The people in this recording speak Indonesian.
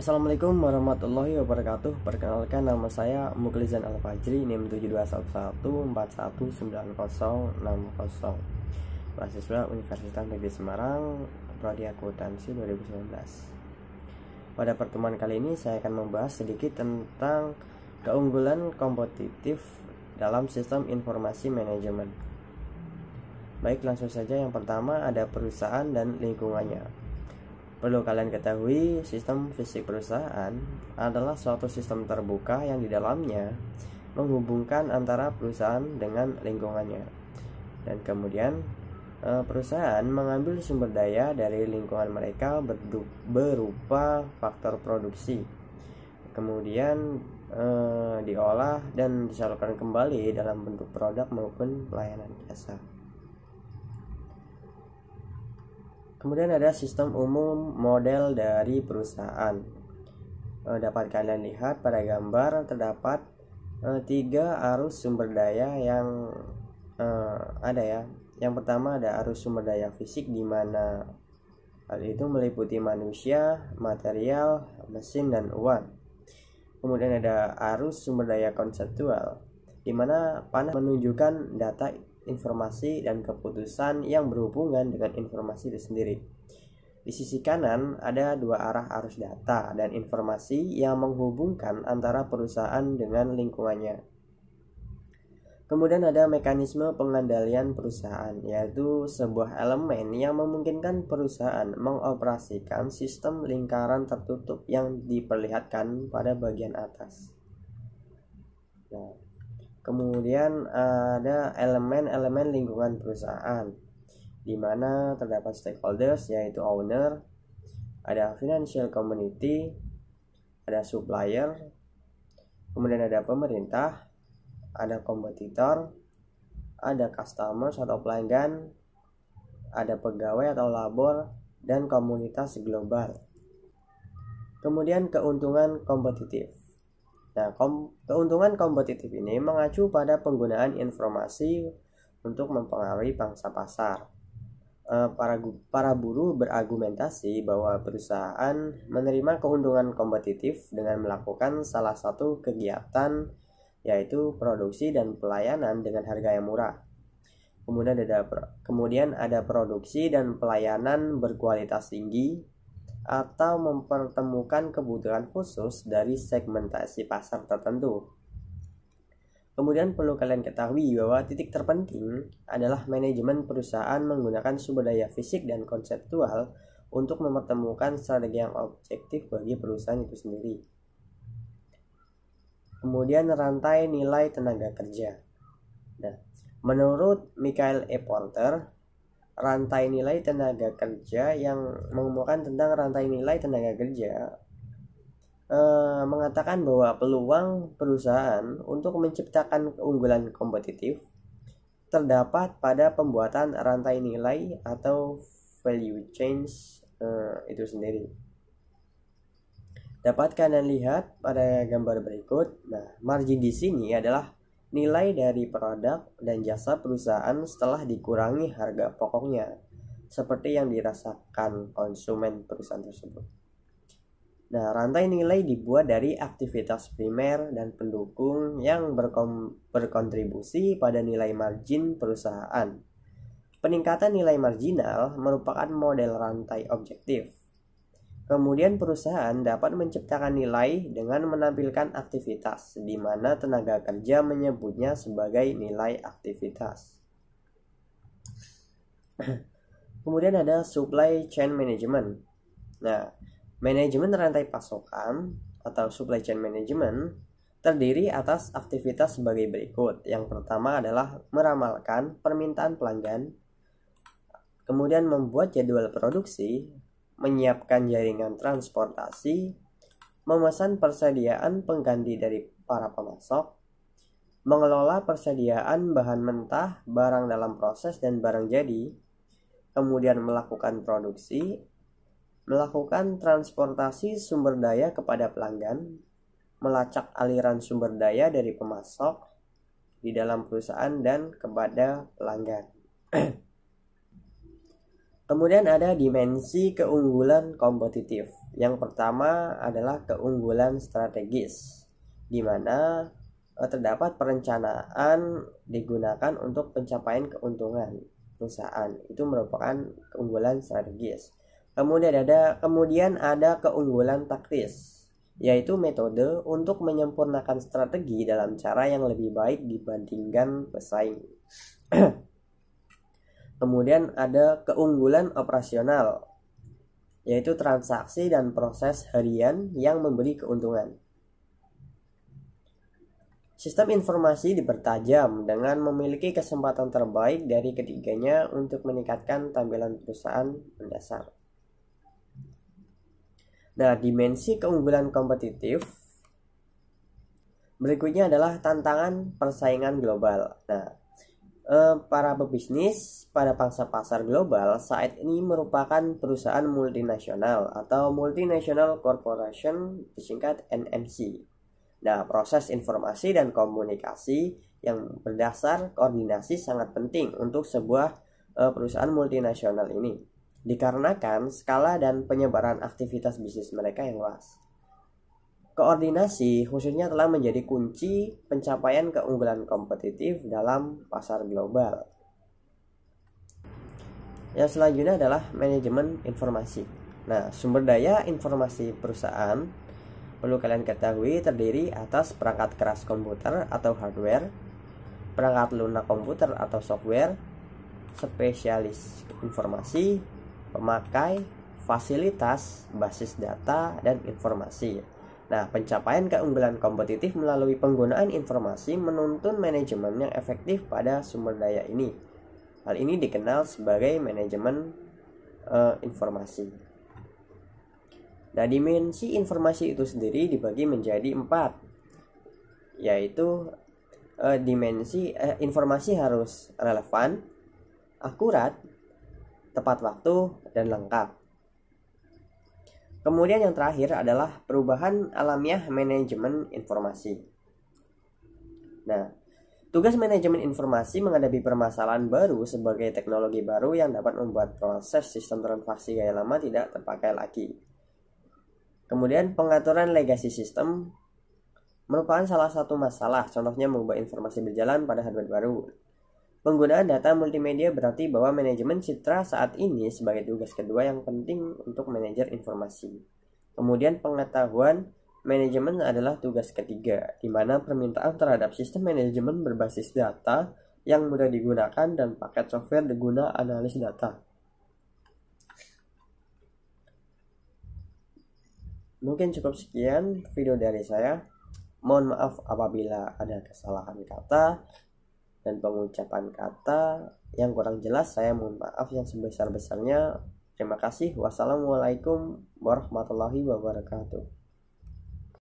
Assalamualaikum warahmatullahi wabarakatuh Perkenalkan nama saya Muklizan Al-Fajri NIM 7211419060 Mahasiswa Universitas Negeri Semarang Prodi Akuntansi 2019 Pada pertemuan kali ini saya akan membahas sedikit tentang Keunggulan kompetitif dalam sistem informasi manajemen Baik langsung saja yang pertama ada perusahaan dan lingkungannya Perlu kalian ketahui, sistem fisik perusahaan adalah suatu sistem terbuka yang di dalamnya menghubungkan antara perusahaan dengan lingkungannya. Dan kemudian eh, perusahaan mengambil sumber daya dari lingkungan mereka berupa faktor produksi. Kemudian eh, diolah dan disalurkan kembali dalam bentuk produk maupun pelayanan jasa. Kemudian ada sistem umum model dari perusahaan. Eh, dapat kalian lihat pada gambar terdapat eh, tiga arus sumber daya yang eh, ada ya. Yang pertama ada arus sumber daya fisik di mana hal itu meliputi manusia, material, mesin dan uang. Kemudian ada arus sumber daya konseptual di mana panah menunjukkan data informasi dan keputusan yang berhubungan dengan informasi itu sendiri. Di sisi kanan ada dua arah arus data dan informasi yang menghubungkan antara perusahaan dengan lingkungannya. Kemudian ada mekanisme pengendalian perusahaan, yaitu sebuah elemen yang memungkinkan perusahaan mengoperasikan sistem lingkaran tertutup yang diperlihatkan pada bagian atas. Nah, Kemudian ada elemen-elemen lingkungan perusahaan di mana terdapat stakeholders yaitu owner, ada financial community, ada supplier, kemudian ada pemerintah, ada kompetitor, ada customers atau pelanggan, ada pegawai atau labor dan komunitas global. Kemudian keuntungan kompetitif. Nah, kom keuntungan kompetitif ini mengacu pada penggunaan informasi untuk mempengaruhi pangsa pasar. E, para, para buruh berargumentasi bahwa perusahaan menerima keuntungan kompetitif dengan melakukan salah satu kegiatan yaitu produksi dan pelayanan dengan harga yang murah. Kemudian ada kemudian ada produksi dan pelayanan berkualitas tinggi atau mempertemukan kebutuhan khusus dari segmentasi pasar tertentu. Kemudian perlu kalian ketahui bahwa titik terpenting adalah manajemen perusahaan menggunakan sumber daya fisik dan konseptual untuk mempertemukan strategi yang objektif bagi perusahaan itu sendiri. Kemudian rantai nilai tenaga kerja. Nah, menurut Michael E. Porter, rantai nilai tenaga kerja yang mengumumkan tentang rantai nilai tenaga kerja eh, mengatakan bahwa peluang perusahaan untuk menciptakan keunggulan kompetitif terdapat pada pembuatan rantai nilai atau value change eh, itu sendiri. Dapat kalian lihat pada gambar berikut. Nah, margin di sini adalah nilai dari produk dan jasa perusahaan setelah dikurangi harga pokoknya, seperti yang dirasakan konsumen perusahaan tersebut. Nah, rantai nilai dibuat dari aktivitas primer dan pendukung yang berkontribusi pada nilai margin perusahaan. Peningkatan nilai marginal merupakan model rantai objektif Kemudian perusahaan dapat menciptakan nilai dengan menampilkan aktivitas, di mana tenaga kerja menyebutnya sebagai nilai aktivitas. Kemudian ada supply chain management. Nah, manajemen rantai pasokan atau supply chain management terdiri atas aktivitas sebagai berikut. Yang pertama adalah meramalkan permintaan pelanggan, kemudian membuat jadwal produksi, menyiapkan jaringan transportasi, memesan persediaan pengganti dari para pemasok, mengelola persediaan bahan mentah, barang dalam proses dan barang jadi, kemudian melakukan produksi, melakukan transportasi sumber daya kepada pelanggan, melacak aliran sumber daya dari pemasok di dalam perusahaan dan kepada pelanggan. Kemudian ada dimensi keunggulan kompetitif. Yang pertama adalah keunggulan strategis, di mana eh, terdapat perencanaan digunakan untuk pencapaian keuntungan perusahaan. Itu merupakan keunggulan strategis. Kemudian ada kemudian ada keunggulan taktis, yaitu metode untuk menyempurnakan strategi dalam cara yang lebih baik dibandingkan pesaing. Kemudian ada keunggulan operasional, yaitu transaksi dan proses harian yang memberi keuntungan. Sistem informasi dipertajam dengan memiliki kesempatan terbaik dari ketiganya untuk meningkatkan tampilan perusahaan mendasar. Nah, dimensi keunggulan kompetitif berikutnya adalah tantangan persaingan global. Nah, Eh, para pebisnis pada pangsa pasar global saat ini merupakan perusahaan multinasional atau Multinational Corporation disingkat NMC. Nah, proses informasi dan komunikasi yang berdasar koordinasi sangat penting untuk sebuah eh, perusahaan multinasional ini dikarenakan skala dan penyebaran aktivitas bisnis mereka yang luas. Koordinasi khususnya telah menjadi kunci pencapaian keunggulan kompetitif dalam pasar global. Yang selanjutnya adalah manajemen informasi. Nah, sumber daya informasi perusahaan perlu kalian ketahui terdiri atas perangkat keras komputer atau hardware, perangkat lunak komputer atau software, spesialis informasi, pemakai, fasilitas, basis data, dan informasi. Nah, pencapaian keunggulan kompetitif melalui penggunaan informasi menuntun manajemen yang efektif pada sumber daya ini. Hal ini dikenal sebagai manajemen uh, informasi. Nah, dimensi informasi itu sendiri dibagi menjadi empat, yaitu uh, dimensi uh, informasi harus relevan, akurat, tepat waktu, dan lengkap. Kemudian yang terakhir adalah perubahan alamiah manajemen informasi. Nah, tugas manajemen informasi menghadapi permasalahan baru sebagai teknologi baru yang dapat membuat proses sistem transaksi gaya lama tidak terpakai lagi. Kemudian pengaturan legacy sistem merupakan salah satu masalah, contohnya mengubah informasi berjalan pada hardware baru. Penggunaan data multimedia berarti bahwa manajemen citra saat ini sebagai tugas kedua yang penting untuk manajer informasi. Kemudian pengetahuan manajemen adalah tugas ketiga, di mana permintaan terhadap sistem manajemen berbasis data yang mudah digunakan dan paket software diguna analis data. Mungkin cukup sekian video dari saya. Mohon maaf apabila ada kesalahan kata dan pengucapan kata yang kurang jelas saya mohon maaf yang sebesar-besarnya. Terima kasih. Wassalamualaikum warahmatullahi wabarakatuh.